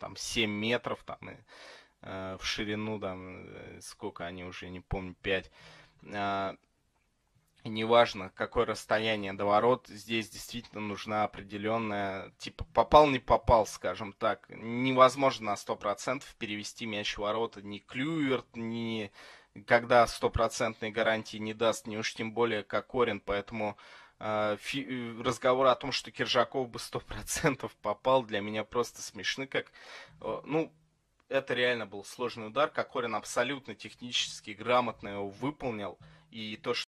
там 7 метров там и, э, в ширину там э, сколько они уже не помню 5 э, а, неважно какое расстояние до ворот здесь действительно нужна определенная типа попал не попал скажем так невозможно на 100% перевести мяч в ворота ни клюверт ни когда стопроцентной гарантии не даст не уж тем более Кокорин поэтому а, э, разговор о том, что Киржаков бы 100% попал, для меня просто смешны, как, э, ну, это реально был сложный удар, Кокорин абсолютно технически грамотно его выполнил, и то, что